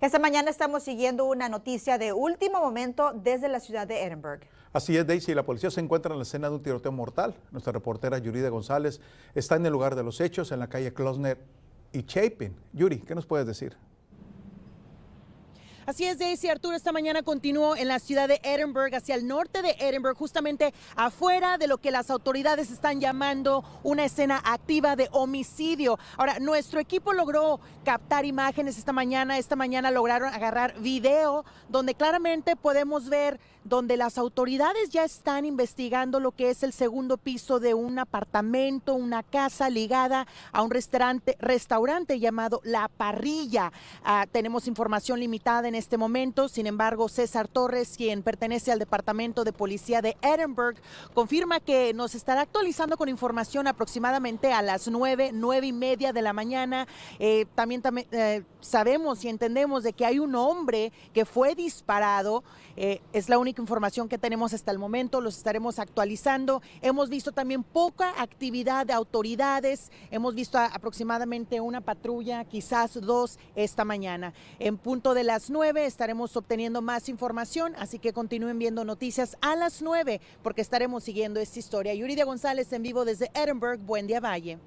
Esta mañana estamos siguiendo una noticia de último momento desde la ciudad de Edinburgh. Así es, Daisy. La policía se encuentra en la escena de un tiroteo mortal. Nuestra reportera Yurida González está en el lugar de los hechos, en la calle Klosner y Chapin. Yuri, ¿qué nos puedes decir? Así es, Daisy Arturo, esta mañana continuó en la ciudad de Edinburgh, hacia el norte de Edinburgh, justamente afuera de lo que las autoridades están llamando una escena activa de homicidio. Ahora, nuestro equipo logró captar imágenes esta mañana, esta mañana lograron agarrar video donde claramente podemos ver donde las autoridades ya están investigando lo que es el segundo piso de un apartamento, una casa ligada a un restaurante, restaurante llamado La Parrilla. Ah, tenemos información limitada en este momento. Sin embargo, César Torres, quien pertenece al Departamento de Policía de Edinburgh, confirma que nos estará actualizando con información aproximadamente a las nueve nueve y media de la mañana. Eh, también eh, sabemos y entendemos de que hay un hombre que fue disparado. Eh, es la única información que tenemos hasta el momento. Los estaremos actualizando. Hemos visto también poca actividad de autoridades. Hemos visto aproximadamente una patrulla, quizás dos, esta mañana. En punto de las nueve estaremos obteniendo más información, así que continúen viendo noticias a las 9 porque estaremos siguiendo esta historia. Yuridia González en vivo desde Edinburgh. Buen día, Valle.